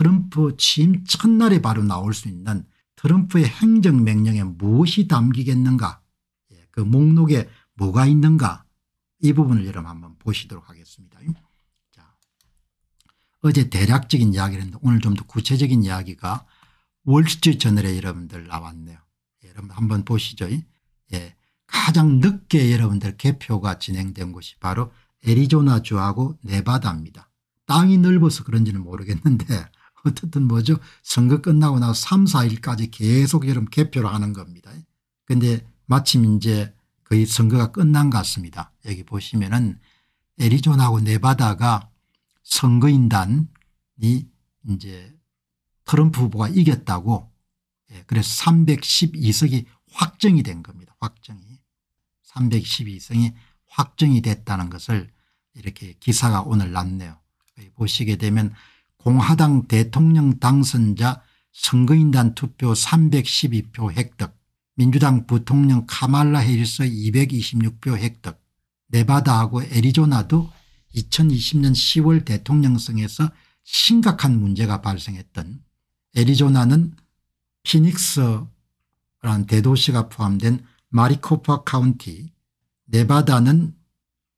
트럼프 취임 첫날에 바로 나올 수 있는 트럼프의 행정명령에 무엇이 담기겠는가 예, 그 목록에 뭐가 있는가 이 부분을 여러분 한번 보시도록 하겠습니다. 자, 어제 대략적인 이야기를 했는데 오늘 좀 더 구체적인 이야기가 월스트리트저널에 여러분들 나왔네요. 예, 여러분 한번 보시죠. 예, 가장 늦게 여러분들 개표가 진행된 곳이 바로 애리조나주하고 네바다입니다. 땅이 넓어서 그런지는 모르겠는데 어쨌든 뭐죠 선거 끝나고 나서 3 4일까지 계속 여름 개표를 하는 겁니다. 그런데 마침 이제 거의 선거가 끝난 것 같습니다. 여기 보시면 은애리조하고 네바다가 선거인단이 이제 트럼프 후보가 이겼다고 예, 그래서 312석이 확정이 된 겁니다. 확정이 312석이 확정이 됐다는 것을 이렇게 기사가 오늘 났네요. 보시게 되면 공화당 대통령 당선자 선거인단 투표 312표 획득 민주당 부통령 카말라 해리스 226표 획득 네바다하고 애리조나도 2020년 10월 대통령선에서 심각한 문제가 발생했던 애리조나는 피닉스라는 대도시가 포함된 마리코파 카운티 네바다는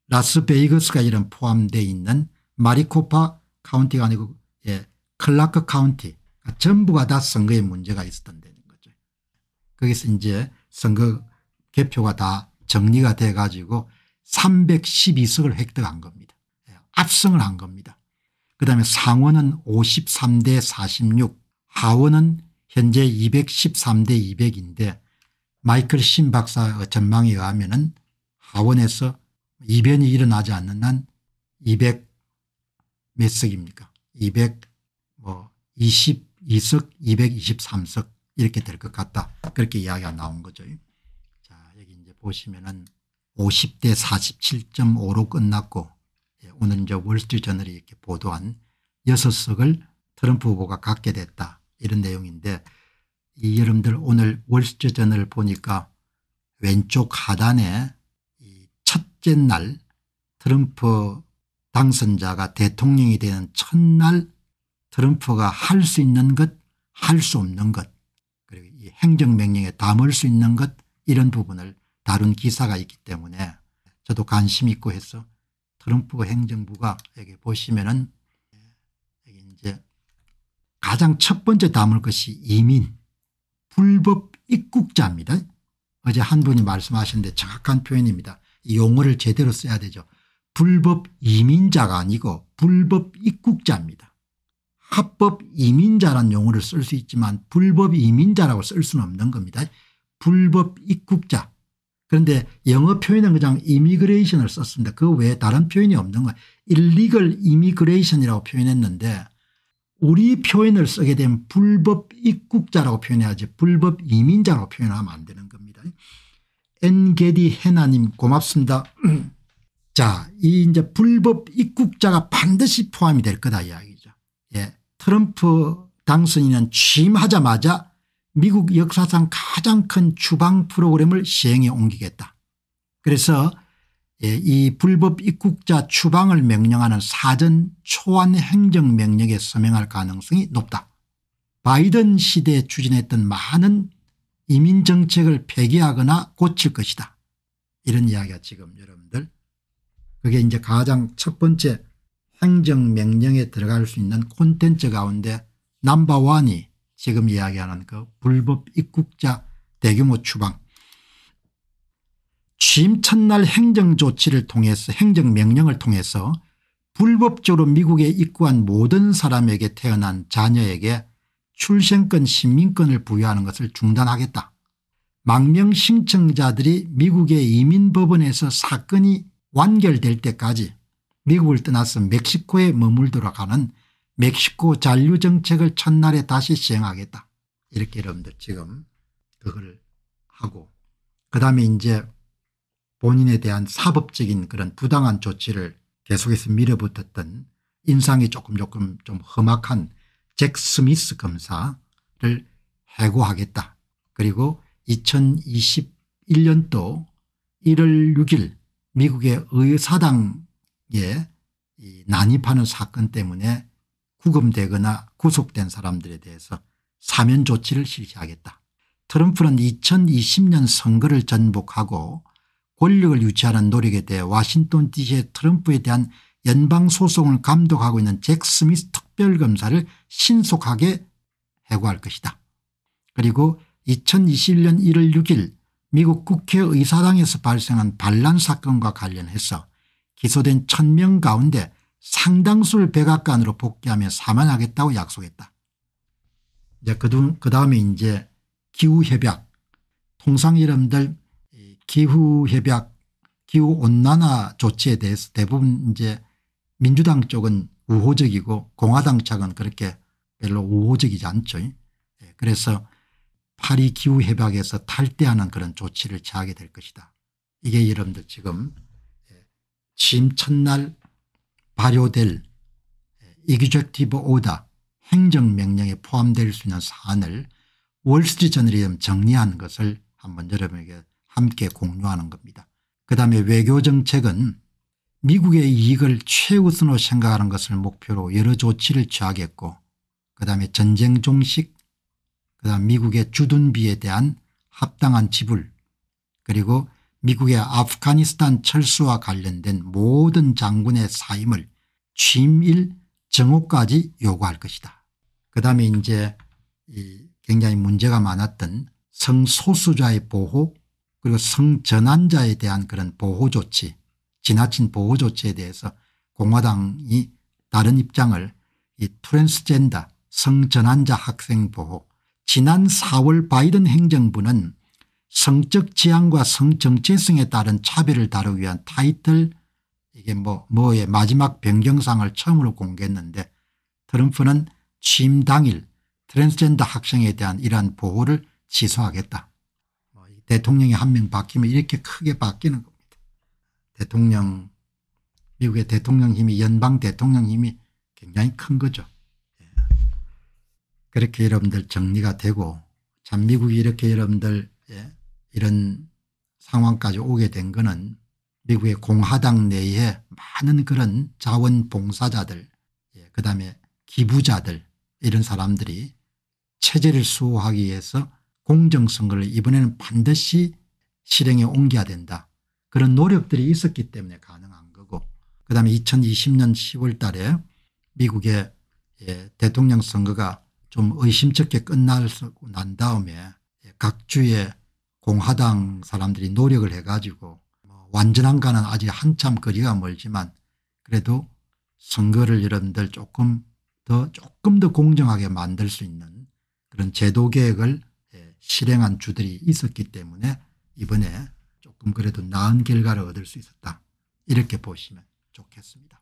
라스베이거스가 이런 포함되어 있는 마리코파 카운티가 아니고 예, 클라크 카운티 그러니까 전부가 다 선거에 문제가 있었던다는 거죠. 거기서 이제 선거 개표가 다 정리가 돼 가지고 312석을 획득한 겁니다. 예, 압승을 한 겁니다. 그다음에 상원은 53대 46 하원은 현재 213대 200인데 마이클 신 박사 전망에 의하면 은 하원에서 이변이 일어나지 않는 한 200 몇 석입니까 222석 뭐, 223석 이렇게 될 것 같다. 그렇게 이야기가 나온 거죠. 자 여기 이제 보시면은 50대 47.5로 끝났고 예, 오늘 이제 월스트리트저널이 이렇게 보도한 6석을 트럼프 후보가 갖게 됐다 이런 내용인데 이 여러분들 오늘 월스트리트저널 보니까 왼쪽 하단에 이 첫째 날 트럼프 당선자가 대통령이 되는 첫날 트럼프가 할 수 있는 것할 수 없는 것 그리고 이 행정명령에 담을 수 있는 것 이런 부분을 다룬 기사가 있기 때문에 저도 관심 있고 해서 트럼프 행정부가 여기 보시면은 여기 이제 가장 첫 번째 담을 것이 이민 불법 입국자입니다. 어제 한 분이 말씀하셨는데 정확한 표현입니다. 용어를 제대로 써야 되죠. 불법 이민자가 아니고 불법 입국자입니다. 합법 이민자란 용어를 쓸 수 있지만 불법 이민자라고 쓸 수는 없는 겁니다. 불법 입국자. 그런데 영어 표현은 그냥 이미그레이션을 썼습니다. 그 외에 다른 표현이 없는 거예요. illegal i m 이라고 표현했는데 우리 표현을 쓰게 된 불법 입국자라고 표현해야지 불법 이민자라고 표현하면 안 되는 겁니다. 엔게디 해나님 고맙습니다. 자, 이 이제 불법 입국자가 반드시 포함이 될 거다 이야기죠. 예. 트럼프 당선인은 취임하자마자 미국 역사상 가장 큰 추방 프로그램을 시행해 옮기겠다. 그래서 예, 이 불법 입국자 추방을 명령하는 사전 초안 행정명령에 서명할 가능성이 높다. 바이든 시대에 추진했던 많은 이민 정책을 폐기하거나 고칠 것이다. 이런 이야기가 지금 여러분들 그게 이제 가장 첫 번째 행정명령에 들어갈 수 있는 콘텐츠 가운데 남바완이 지금 이야기하는 그 불법 입국자 대규모 추방 취임 첫날 행정조치를 통해서 행정명령을 통해서 불법적으로 미국에 입국한 모든 사람에게 태어난 자녀에게 출생권 시민권을 부여하는 것을 중단하겠다. 망명신청자들이 미국의 이민법원에서 사건이 완결될 때까지 미국을 떠나서 멕시코에 머물도록 하는 멕시코 잔류정책을 첫날에 다시 시행하겠다. 이렇게 여러분들 지금 그걸 하고 그 다음에 이제 본인에 대한 사법적인 그런 부당한 조치를 계속해서 밀어붙었던 인상이 조금 조금 좀 험악한 잭 스미스 검사를 해고하겠다. 그리고 2021년도 1월 6일 미국의 의사당에 난입하는 사건 때문에 구금되거나 구속된 사람들에 대해서 사면 조치를 실시하겠다. 트럼프는 2020년 선거를 전복하고 권력을 유지하는 노력에 대해 와싱턴 DC의 트럼프에 대한 연방소송을 감독하고 있는 잭 스미스 특별검사를 신속하게 해고할 것이다. 그리고 2021년 1월 6일 미국 국회의사당에서 발생한 반란 사건과 관련해서 기소된 천 명 가운데 상당수를 백악관으로 복귀하며 사망하겠다고 약속했다. 이제 그, 그 다음에 이제 기후협약 통상 이름들 기후협약 기후온난화 조치에 대해서 대부분 이제 민주당 쪽은 우호적이고 공화당 측은 그렇게 별로 우호적이지 않죠. 예, 그래서 파리 기후협약에서 탈퇴하는 그런 조치를 취하게 될 것이다. 이게 여러분들 지금 예, 취임 첫날 발효될 예, 이규젝티브 오다 행정명령에 포함될 수 있는 사안을 월스트리트저널이 정리한 것을 한번 여러분에게 함께 공유하는 겁니다. 그다음에 외교정책은 미국의 이익을 최우선으로 생각하는 것을 목표로 여러 조치를 취하겠고 그다음에 전쟁 종식 그다음 미국의 주둔비에 대한 합당한 지불 그리고 미국의 아프가니스탄 철수와 관련된 모든 장군의 사임을 취임일 정오까지 요구할 것이다. 그다음에 이제 굉장히 문제가 많았던 성소수자의 보호 그리고 성전환자에 대한 그런 보호조치 지나친 보호조치에 대해서 공화당이 다른 입장을 이 트랜스젠더 성전환자 학생 보호 지난 4월 바이든 행정부는 성적 지향과 성정체성에 따른 차별을 다루기 위한 타이틀 이게 뭐 뭐의 마지막 변경상을 처음으로 공개했는데 트럼프는 취임 당일 트랜스젠더 학생에 대한 이러한 보호를 취소하겠다. 뭐 대통령이 한 명 바뀌면 이렇게 크게 바뀌는 겁니다. 대통령 미국의 대통령 힘이 연방 대통령 힘이 굉장히 큰 거죠. 그렇게 여러분들 정리가 되고 참 미국이 이렇게 여러분들 예, 이런 상황까지 오게 된 거는 미국의 공화당 내에 많은 그런 자원봉사자들 예, 그다음에 기부자들 이런 사람들이 체제를 수호하기 위해서 공정선거를 이번에는 반드시 실행에 옮겨야 된다. 그런 노력들이 있었기 때문에 가능한 거고 그다음에 2020년 10월 달에 미국의 예, 대통령 선거가 좀 의심쩍게 끝나고 난 다음에 각 주의 공화당 사람들이 노력을 해가지고 뭐 완전한가는 아직 한참 거리가 멀지만 그래도 선거를 여러분들 조금 더 조금 더 공정하게 만들 수 있는 그런 제도 개혁을 예, 실행한 주들이 있었기 때문에 이번에 조금 그래도 나은 결과를 얻을 수 있었다 이렇게 보시면 좋겠습니다.